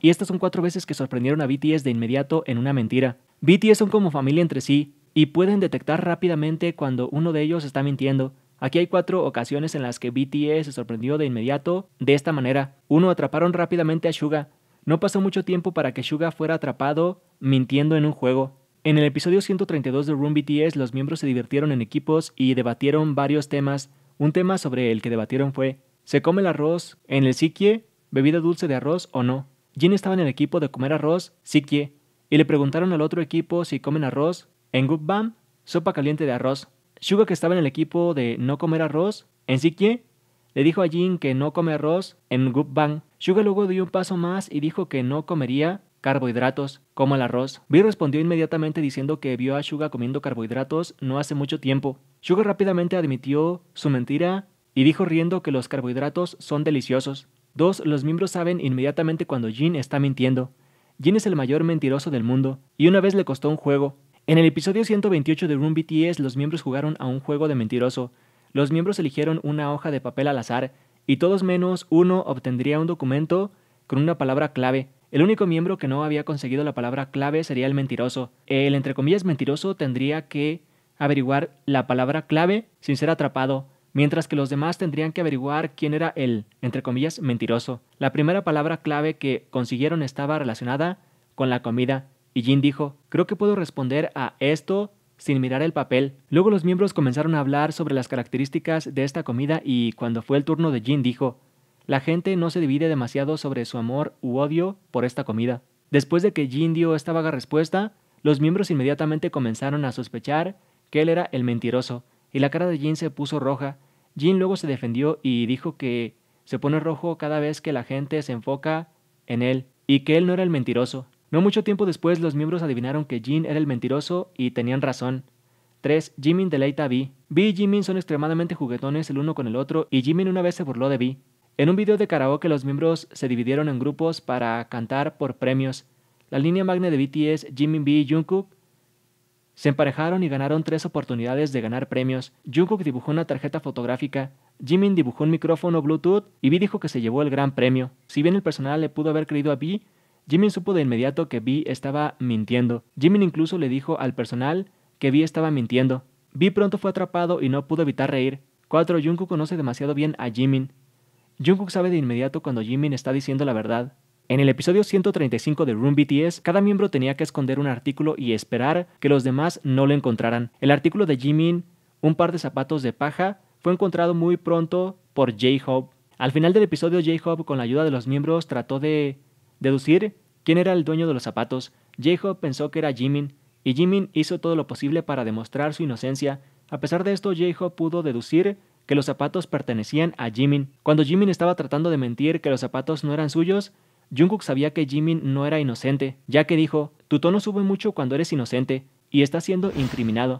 Y estas son cuatro veces que sorprendieron a BTS de inmediato en una mentira. BTS son como familia entre sí y pueden detectar rápidamente cuando uno de ellos está mintiendo. Aquí hay cuatro ocasiones en las que BTS se sorprendió de inmediato de esta manera. Uno, atraparon rápidamente a Suga. No pasó mucho tiempo para que Suga fuera atrapado mintiendo en un juego. En el episodio 132 de Room BTS, los miembros se divirtieron en equipos y debatieron varios temas. Un tema sobre el que debatieron fue: ¿se come el arroz en el psique? ¿Bebida dulce de arroz o no? Jin estaba en el equipo de comer arroz Sikye y le preguntaron al otro equipo si comen arroz en Bang sopa caliente de arroz. Suga que estaba en el equipo de no comer arroz en Sikye, le dijo a Jin que no come arroz en Bang Suga luego dio un paso más y dijo que no comería carbohidratos, como el arroz. Bill respondió inmediatamente diciendo que vio a Suga comiendo carbohidratos no hace mucho tiempo. Suga rápidamente admitió su mentira y dijo riendo que los carbohidratos son deliciosos. Dos, los miembros saben inmediatamente cuando Jin está mintiendo. Jin es el mayor mentiroso del mundo, y una vez le costó un juego. En el episodio 128 de Room BTS, los miembros jugaron a un juego de mentiroso. Los miembros eligieron una hoja de papel al azar, y todos menos uno obtendría un documento con una palabra clave. El único miembro que no había conseguido la palabra clave sería el mentiroso. El entre comillas mentiroso tendría que averiguar la palabra clave sin ser atrapado mientras que los demás tendrían que averiguar quién era el, entre comillas, mentiroso. La primera palabra clave que consiguieron estaba relacionada con la comida, y Jin dijo, creo que puedo responder a esto sin mirar el papel. Luego los miembros comenzaron a hablar sobre las características de esta comida y cuando fue el turno de Jin dijo, la gente no se divide demasiado sobre su amor u odio por esta comida. Después de que Jin dio esta vaga respuesta, los miembros inmediatamente comenzaron a sospechar que él era el mentiroso, y la cara de Jin se puso roja. Jin luego se defendió y dijo que se pone rojo cada vez que la gente se enfoca en él y que él no era el mentiroso. No mucho tiempo después los miembros adivinaron que Jin era el mentiroso y tenían razón. 3. Jimin deleita a B. V y Jimin son extremadamente juguetones el uno con el otro y Jimin una vez se burló de V, En un video de karaoke los miembros se dividieron en grupos para cantar por premios. La línea magna de BTS, Jimin V y Jungkook, se emparejaron y ganaron tres oportunidades de ganar premios. Jungkook dibujó una tarjeta fotográfica, Jimin dibujó un micrófono Bluetooth y Vi dijo que se llevó el gran premio. Si bien el personal le pudo haber creído a Vi, Jimin supo de inmediato que Vi estaba mintiendo. Jimin incluso le dijo al personal que Vi estaba mintiendo. Vi pronto fue atrapado y no pudo evitar reír. 4. Jungkook conoce demasiado bien a Jimin. Jungkook sabe de inmediato cuando Jimin está diciendo la verdad. En el episodio 135 de Room BTS, cada miembro tenía que esconder un artículo y esperar que los demás no lo encontraran. El artículo de Jimin, un par de zapatos de paja, fue encontrado muy pronto por J-Hope. Al final del episodio, J-Hope, con la ayuda de los miembros, trató de deducir quién era el dueño de los zapatos. J-Hope pensó que era Jimin, y Jimin hizo todo lo posible para demostrar su inocencia. A pesar de esto, J-Hope pudo deducir que los zapatos pertenecían a Jimin. Cuando Jimin estaba tratando de mentir que los zapatos no eran suyos, Jungkook sabía que Jimin no era inocente, ya que dijo, tu tono sube mucho cuando eres inocente y está siendo incriminado.